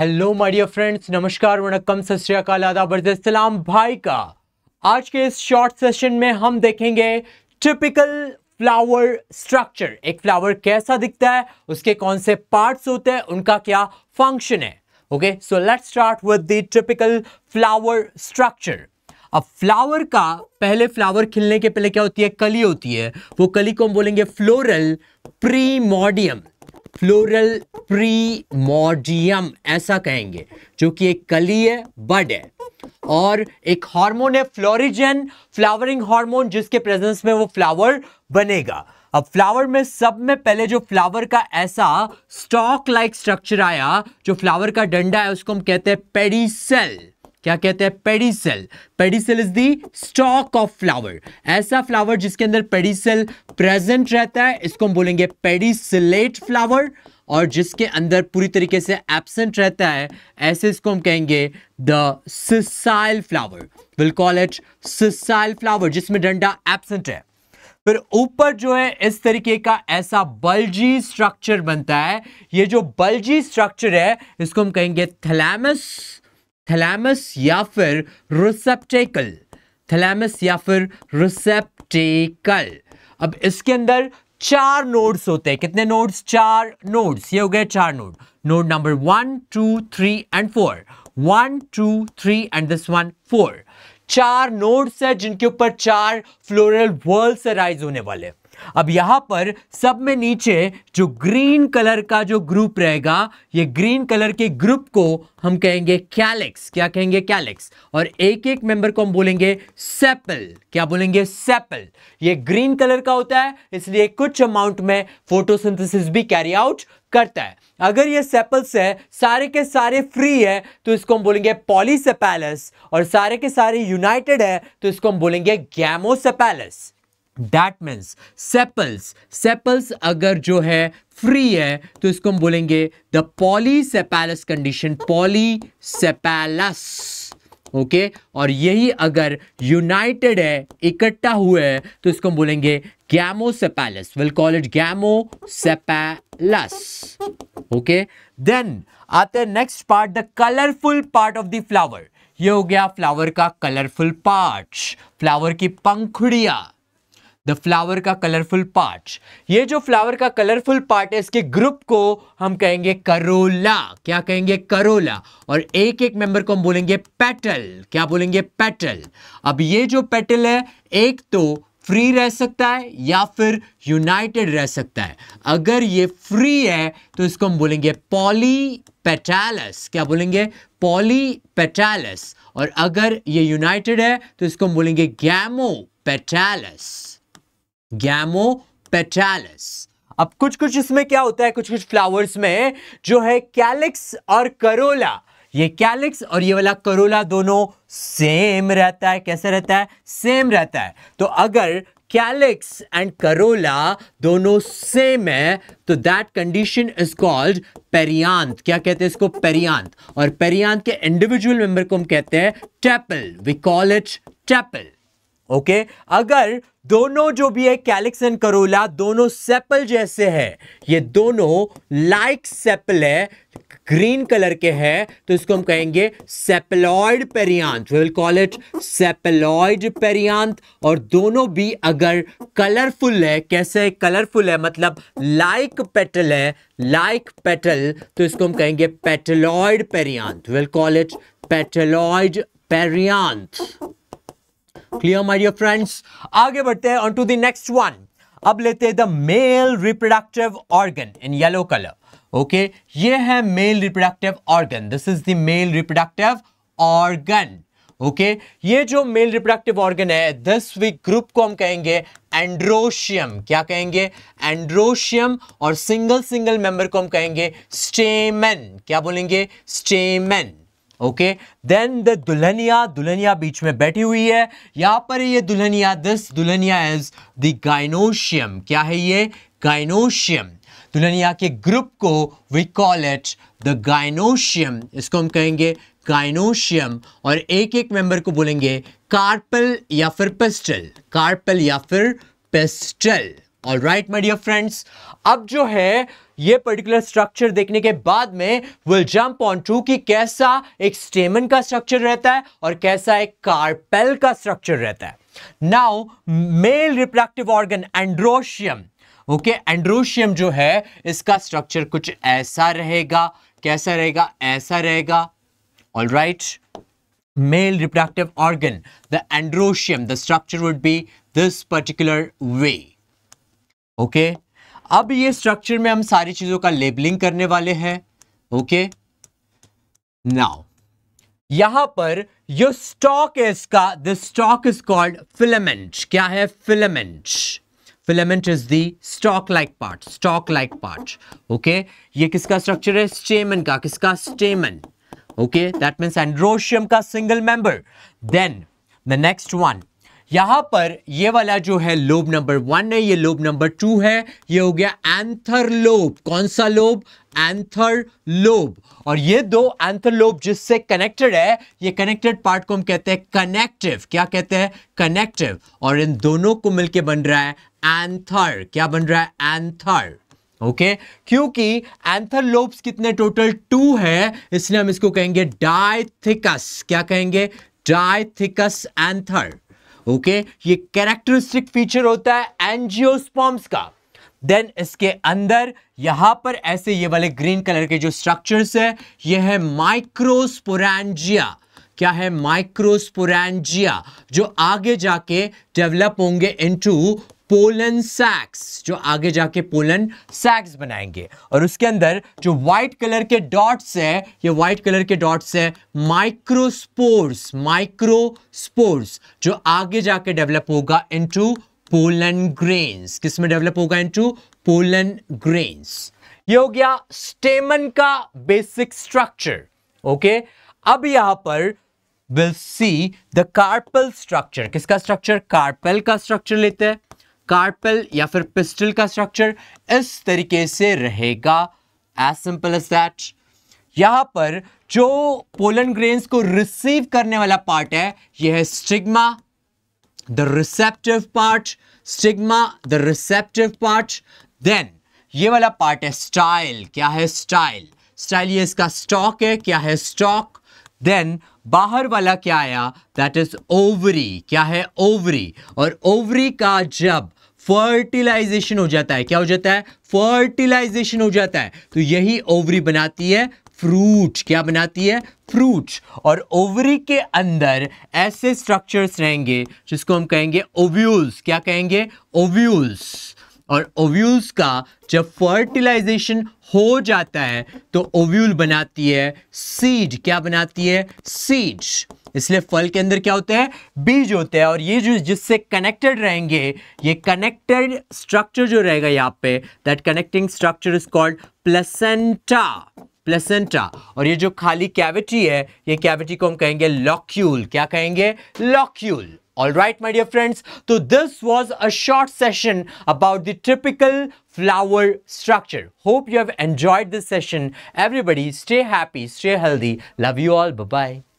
Hello my dear friends नमस्कार वनकम सत्याकाल श्रीकाल भाई का आज के इस शॉर्ट सेशन में हम देखेंगे टिपिकल फ्लावर स्ट्रक्चर एक फ्लावर कैसा दिखता है उसके कौन से पार्ट्स होते हैं उनका क्या फंक्शन है okay so let's start with the typical flower structure अब फ्लावर का पहले फ्लावर खिलने के पहले क्या होती है कली होती है वो कली को हम बोलेंगे फ्लोरल प्रीमोडियम फ्लोरल प्रीमोडियम ऐसा कहेंगे जो कि एक कली है बड है और एक हार्मोन है फ्लोरिजन फ्लावरिंग हार्मोन जिसके प्रेजेंस में वो फ्लावर बनेगा अब फ्लावर में सब में पहले जो फ्लावर का ऐसा स्टॉक लाइक स्ट्रक्चर आया जो फ्लावर का डंडा है उसको हम कहते हैं पेडिसेल क्या कहते हैं pedicel pedicel is the stalk of flower ऐसा फ्लावर जिसके अंदर पेडिसल प्रेजेंट रहता है इसको हम बोलेंगे पेडिसलेट फ्लावर और जिसके अंदर पूरी तरीके से एबसेंट रहता है ऐसे इसको हम कहेंगे the sessile flower will call it sessile flower जिसमें डंडा एबसेंट है फिर ऊपर जो है इस तरीके का ऐसा बल्जी स्ट्रक्चर बनता है ये जो बल्जी स्ट्रक्चर है इसको हम कहेंगे थैलेमस थैलेमस या फिर रिसेप्टेकल थैलेमस या फिर रिसेप्टेकल अब इसके अंदर चार नोड्स होते हैं कितने नोड्स चार नोड्स ये हो गए चार node node number one two three and four one two three and this one four चार नोड्स है जिनके ऊपर चार फ्लोरल वर्ल्स राइज होने वाले हैं अब यहां पर सब में नीचे जो ग्रीन कलर का जो ग्रुप रहेगा ये ग्रीन कलर के ग्रुप को हम कहेंगे कैलेक्स क्या कहेंगे कैलेक्स और एक एक मेंबर को हम बोलेंगे सेपल क्या बोलेंगे सेपल ये ग्रीन कलर का होता है इसलिए कुछ अमाउंट में फोटोसिंथेसिस भी कैरी आउट करता है अगर ये सेपल्स है सारे के सारे फ्री है तो इसको हम बोलेंगे पॉलीसेपैलस और सारे के सारे यूनाइटेड है तो इसको हम बोलेंगे gamosepalous that means sepals sepals अगर जो है फ्री है तो इसको हम बोलेंगे the polysepalous condition polysepalous okay और यही अगर यूनाइटेड है इकट्ठा हुए है तो इसको हम बोलेंगे gamosepalous will call it gamosepalous okay then आते हैं next part the colourful part of the flower ये हो गया फ्लावर का कलरफुल पार्ट फ्लावर की पंखुड़िया द फ्लावर का कलरफुल पार्ट ये जो फ्लावर का कलरफुल पार्ट है इसके ग्रुप को हम कहेंगे करोला क्या कहेंगे करोला और एक एक मेंबर को हम बोलेंगे पेटल क्या बोलेंगे पेटल अब ये जो पेटल है एक तो फ्री रह सकता है या फिर यूनाइटेड रह सकता है अगर ये फ्री है तो इसको हम बोलेंगे पॉली पेटालस क्या बोलेंगे पॉली पेटालस और अगर ये यूनाइटेड है तो इसको हम बोलेंगे गैमो पेटालस पेटालस अब कुछ कुछ इसमें क्या होता है कुछ कुछ फ्लावर्स में जो है कैलिक्स और करोला ये कैलिक्स और ये वाला करोला दोनों सेम रहता है कैसे रहता है सेम रहता है तो अगर कैलिक्स एंड करोला दोनों सेम है तो that condition is called perianth क्या कहते हैं इसको पेरियांत और पेरियांत के इंडिविजुअल मेंबर को हम कहते हैं tepal we call it tepal okay अगर दोनों जो भी है कैलिक्स एंड करोला दोनों सेपल जैसे हैं ये दोनों लाइक सेपल है ग्रीन कलर के हैं तो इसको हम कहेंगे sepaloid perianth will call it sepaloid perianth और दोनों भी अगर कलरफुल है कैसे कलरफुल है मतलब लाइक पेटल है लाइक पेटल तो इसको हम कहेंगे petaloid perianth will call it petaloid perianth clear my dear friends आगे बढ़ते हैं on to the next one अब लेते हैं the male reproductive organ in yellow colour okay ये है male reproductive organ this is the male reproductive organ okay ये जो मेल रिप्रोडक्टिव ऑर्गन है दिस वीक ग्रुप को हम कहेंगे एंड्रोशियम क्या कहेंगे एंड्रोशियम और सिंगल सिंगल मेंबर को हम कहेंगे स्टेमन क्या बोलेंगे स्टेमन ओके देन द दुल्हनिया दुल्हनिया बीच में बैठी हुई है यहां पर ये दुल्हनिया दिस दुल्हनिया इज द गाइनोशियम क्या है ये गाइनोशियम दुल्हनिया के ग्रुप को we call it the gynoecium इसको हम कहेंगे गाइनोशियम और एक एक मेंबर को बोलेंगे कार्पल या फिर पेस्टल कार्पल या फिर pistil all right my dear friends अब जो है ये पर्टिकुलर स्ट्रक्चर देखने के बाद में विल जंप ऑन टू कि कैसा एक स्टेमन का स्ट्रक्चर रहता है और कैसा एक कार्पेल का स्ट्रक्चर रहता है now male reproductive organ androecium okay androecium जो है इसका स्ट्रक्चर कुछ ऐसा रहेगा कैसा रहेगा ऐसा रहेगा all right reproductive organ the androecium the structure would be this particular way okay Okay, अब ये स्ट्रक्चर में हम सारी चीज़ों का लेबलिंग करने वाले हैं ओके नाउ यहां पर जो स्टॉक है इसका the stalk is called filament क्या है filament filament is the stalk like part stalk like part okay ये किसका स्ट्रक्चर है स्टेमन का किसका stamen okay that means androecium का single member then the next one यहां पर ये वाला जो है लोब नंबर वन है ये लोब नंबर टू है ये हो गया एंथर लोब कौन सा लोब एंथर लोब और ये दो एंथर लोब जिससे कनेक्टेड है ये कनेक्टेड पार्ट को हम कहते हैं कनेक्टिव क्या कहते हैं कनेक्टिव और इन दोनों को मिलके बन रहा है एंथर क्या बन रहा है एंथर ओके okay? क्योंकि एंथर लोब्स कितने टोटल टू है इसलिए हम इसको कहेंगे डायथिकस क्या कहेंगे डायथिकस एंथर ओके ये कैरेक्टरिस्टिक फीचर होता है एनजियोस्पॉम्स का देन इसके अंदर यहां पर ऐसे ये वाले ग्रीन कलर के जो स्ट्रक्चर्स है ये है माइक्रोस्पोरेंजिया क्या है माइक्रोस्पोरेंजिया जो आगे जाके डेवलप होंगे इनटू पोलन सैक्स जो आगे जाके पोलन सैक्स बनाएंगे और उसके अंदर जो व्हाइट कलर के डॉट्स है ये व्हाइट कलर के डॉट्स है माइक्रोस्पोर्स माइक्रोस्पोर्स जो आगे जाके डेवलप होगा इनटू पोलन ग्रेन्स किस में डेवलप होगा इनटू पोलन ग्रेन्स ये हो गया स्टेमन का बेसिक स्ट्रक्चर ओके अब यहां पर will see the carpel structure किसका स्ट्रक्चर कार्पल का स्ट्रक्चर लेते हैं कार्पल या फिर पिस्टल का स्ट्रक्चर इस तरीके से रहेगा एज सिंपल एज दैट यहां पर जो पोलन ग्रेन्स को रिसीव करने वाला पार्ट है यह है stigma the receptive part stigma the receptive part then ये वाला पार्ट है स्टाइल क्या है स्टाइल स्टाइल ये इसका स्टॉक है क्या है स्टॉक देन बाहर वाला क्या आया दैट इज ओवरी क्या है ओवरी और ओवरी का जब फर्टिलाइजेशन हो जाता है क्या हो जाता है फर्टिलाइजेशन हो जाता है तो यही ओवरी बनाती है फ्रूट क्या बनाती है फ्रूट और ओवरी के अंदर ऐसे स्ट्रक्चर्स रहेंगे जिसको हम कहेंगे ओव्यूल्स क्या कहेंगे ओव्यूल्स और ओव्यूल्स का जब फर्टिलाइजेशन हो जाता है तो ओव्यूल बनाती है सीड क्या बनाती है सीड इसलिए फल के अंदर क्या होता है बीज होते हैं और ये जो जिससे कनेक्टेड रहेंगे ये कनेक्टेड स्ट्रक्चर जो रहेगा यहाँ पे that connecting structure is called placenta placenta और ये जो खाली कैविटी है ये कैविटी को हम कहेंगे लॉक्यूल क्या कहेंगे locule all right my dear friends तो this was a short session about the typical flower structure hope you have enjoyed this session everybody stay happy stay healthy love you all bye